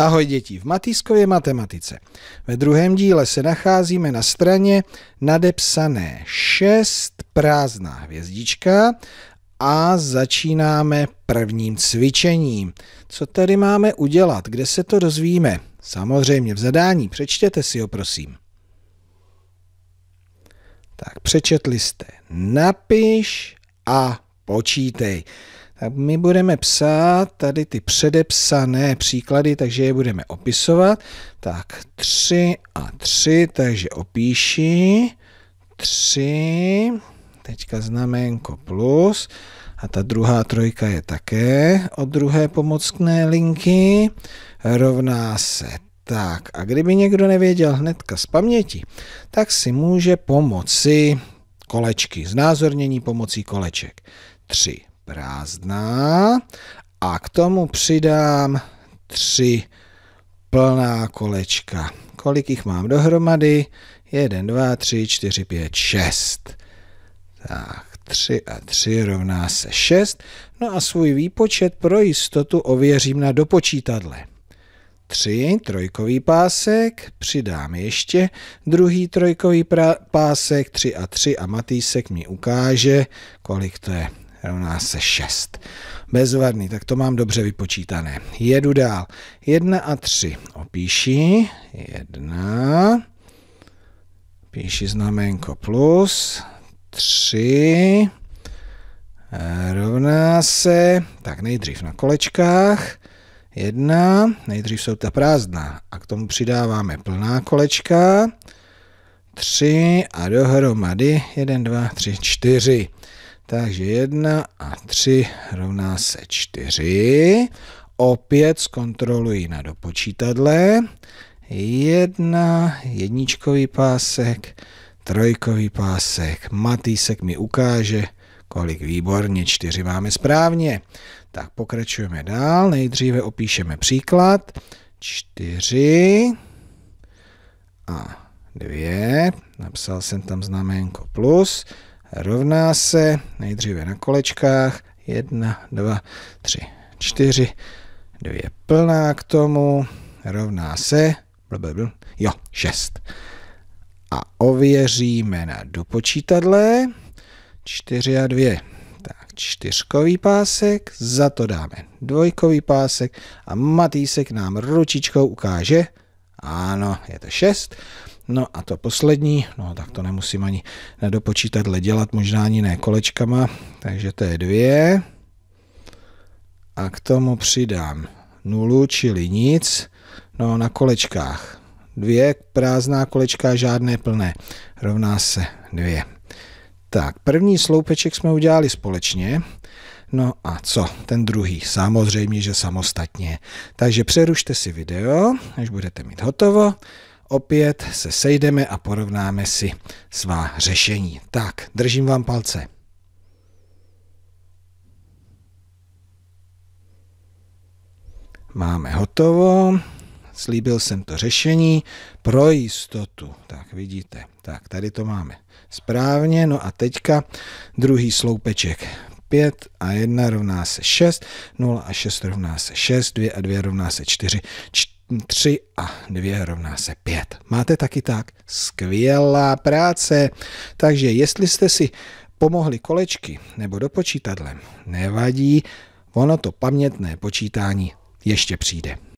Ahoj děti, v Matýskově matematice. Ve druhém díle se nacházíme na straně nadepsané 6 prázdná hvězdička a začínáme prvním cvičením. Co tady máme udělat? Kde se to dozvíme? Samozřejmě v zadání, přečtěte si ho prosím. Tak přečetli jste. Napiš a počítej. My budeme psát tady ty předepsané příklady, takže je budeme opisovat. Tak 3 a 3, takže opíši 3, teďka znaménko plus a ta druhá trojka je také od druhé pomocné linky, rovná se tak. A kdyby někdo nevěděl hnedka z paměti, tak si může pomoci kolečky, znázornění pomocí koleček. 3 prázdná a k tomu přidám tři plná kolečka. Kolik jich mám dohromady? 1, 2, 3, 4, 5, 6. Tak, 3 a 3 rovná se 6. No a svůj výpočet pro jistotu ověřím na dopočítadle. 3, trojkový pásek, přidám ještě druhý trojkový pásek, 3 a 3 a Matýsek mi ukáže, kolik to je rovná se 6. Bezvadný, tak to mám dobře vypočítané. Jedu dál. 1 a 3 opíši. 1. Píši znamenko plus. 3 rovná se, tak nejdřív na kolečkách, 1. nejdřív jsou ta prázdná a k tomu přidáváme plná kolečka, 3 a dohromady 1, 2, 3, 4. Takže 1 a 3 rovná se 4. Opět zkontroluji na dopočítadle. 1 jedničkový pásek, trojkový pásek. Matýsek mi ukáže, kolik výborně, 4 máme správně. Tak pokračujeme dál. Nejdříve opíšeme příklad. 4 a 2, napsal jsem tam znamenko plus, rovná se nejdříve na kolečkách 1, 2, 3, 4, 2 plná k tomu, rovná se, bl, bl, bl, jo, 6. A ověříme na dopočítadle 4 a 2. Tak čtyřkový pásek, za to dáme dvojkový pásek a Matýsek nám ručičkou ukáže, ano, je to 6. No a to poslední, no tak to nemusím ani nedopočítat, dělat, možná ani ne kolečkama, takže to je dvě. A k tomu přidám nulu, čili nic, no na kolečkách. Dvě prázdná kolečka, žádné plné, rovná se dvě. Tak, první sloupeček jsme udělali společně. No a co? Ten druhý. Samozřejmě, že samostatně. Takže přerušte si video, až budete mít hotovo opět se sejdeme a porovnáme si svá řešení. Tak, držím vám palce. Máme hotovo, slíbil jsem to řešení pro jistotu. Tak vidíte, tak tady to máme správně. No a teďka druhý sloupeček. 5 a 1 rovná se 6, 0 a 6 rovná se 6, 2 a 2 rovná se 4, 4 3 a 2 rovná se 5. Máte taky tak? Skvělá práce! Takže jestli jste si pomohli kolečky nebo do nevadí, ono to pamětné počítání ještě přijde.